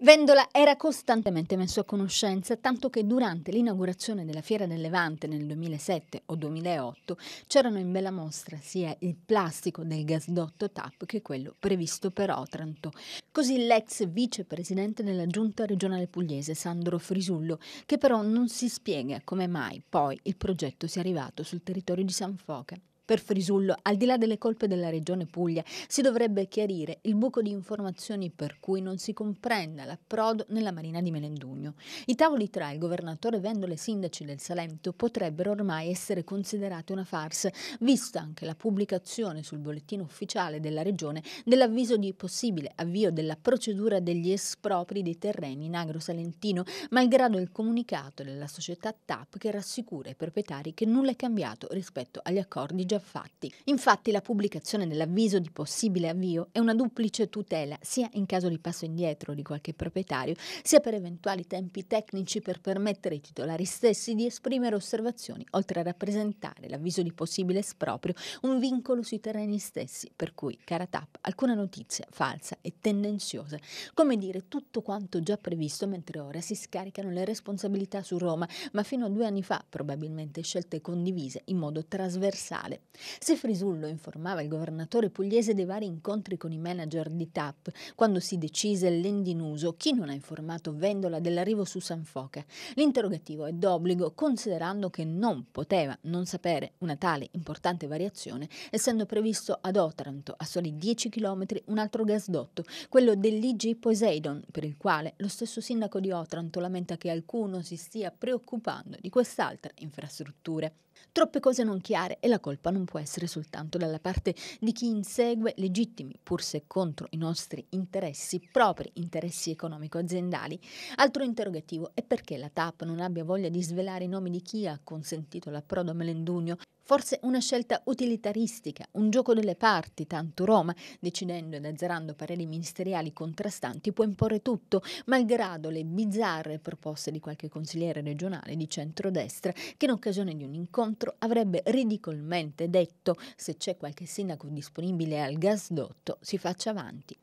Vendola era costantemente messo a conoscenza, tanto che durante l'inaugurazione della Fiera del Levante nel 2007 o 2008 c'erano in bella mostra sia il plastico del gasdotto TAP che quello previsto per Otranto. Così l'ex vicepresidente della giunta regionale pugliese Sandro Frisullo, che però non si spiega come mai poi il progetto sia arrivato sul territorio di San Foca. Per Frisullo, al di là delle colpe della Regione Puglia, si dovrebbe chiarire il buco di informazioni per cui non si comprende l'approdo nella Marina di Melendugno. I tavoli tra il governatore Vendola e i sindaci del Salento potrebbero ormai essere considerati una farsa, vista anche la pubblicazione sul bollettino ufficiale della Regione dell'avviso di possibile avvio della procedura degli espropri dei terreni in agro salentino, malgrado il comunicato della società TAP che rassicura i proprietari che nulla è cambiato rispetto agli accordi già già fatti. Infatti la pubblicazione dell'avviso di possibile avvio è una duplice tutela, sia in caso di passo indietro di qualche proprietario, sia per eventuali tempi tecnici per permettere ai titolari stessi di esprimere osservazioni, oltre a rappresentare l'avviso di possibile esproprio, un vincolo sui terreni stessi, per cui, cara TAP, alcuna notizia falsa e tendenziosa. Come dire, tutto quanto già previsto, mentre ora si scaricano le responsabilità su Roma, ma fino a due anni fa probabilmente scelte condivise in modo trasversale se Frisullo informava il governatore pugliese dei vari incontri con i manager di TAP, quando si decise l'endinuso, chi non ha informato Vendola dell'arrivo su San Foca? L'interrogativo è d'obbligo, considerando che non poteva non sapere una tale importante variazione, essendo previsto ad Otranto, a soli 10 km, un altro gasdotto, quello dell'IG Poseidon, per il quale lo stesso sindaco di Otranto lamenta che alcuno si stia preoccupando di quest'altra infrastruttura. Troppe cose non chiare e la colpa non non può essere soltanto dalla parte di chi insegue legittimi, pur se contro i nostri interessi, propri interessi economico-aziendali. Altro interrogativo è perché la TAP non abbia voglia di svelare i nomi di chi ha consentito l'approdo a Melendugno, Forse una scelta utilitaristica, un gioco delle parti, tanto Roma, decidendo ed azzerando pareri ministeriali contrastanti, può imporre tutto, malgrado le bizzarre proposte di qualche consigliere regionale di centrodestra che in occasione di un incontro avrebbe ridicolmente detto se c'è qualche sindaco disponibile al gasdotto si faccia avanti.